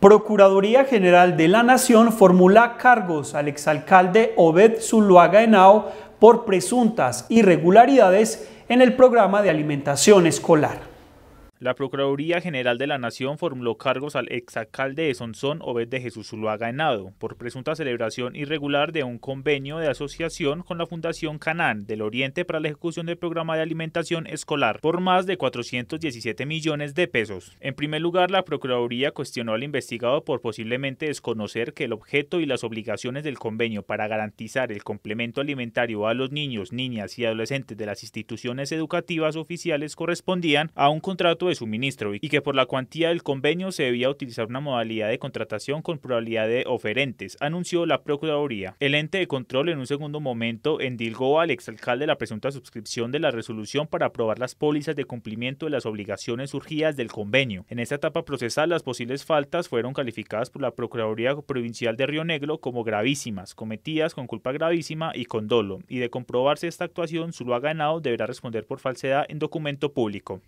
Procuraduría General de la Nación formula cargos al exalcalde Obed Zuluaga Henao por presuntas irregularidades en el programa de alimentación escolar. La Procuraduría General de la Nación formuló cargos al exalcalde de Sonsón, Obed de Jesús Zuluaga Henado, por presunta celebración irregular de un convenio de asociación con la Fundación Canán del Oriente para la ejecución del programa de alimentación escolar por más de 417 millones de pesos. En primer lugar, la Procuraduría cuestionó al investigado por posiblemente desconocer que el objeto y las obligaciones del convenio para garantizar el complemento alimentario a los niños, niñas y adolescentes de las instituciones educativas oficiales correspondían a un contrato de suministro y que por la cuantía del convenio se debía utilizar una modalidad de contratación con probabilidad de oferentes, anunció la Procuraduría. El ente de control en un segundo momento endilgó al exalcalde la presunta suscripción de la resolución para aprobar las pólizas de cumplimiento de las obligaciones surgidas del convenio. En esta etapa procesal las posibles faltas fueron calificadas por la Procuraduría Provincial de Río Negro como gravísimas, cometidas con culpa gravísima y con dolo, y de comprobarse esta actuación, su lo ha Ganado deberá responder por falsedad en documento público.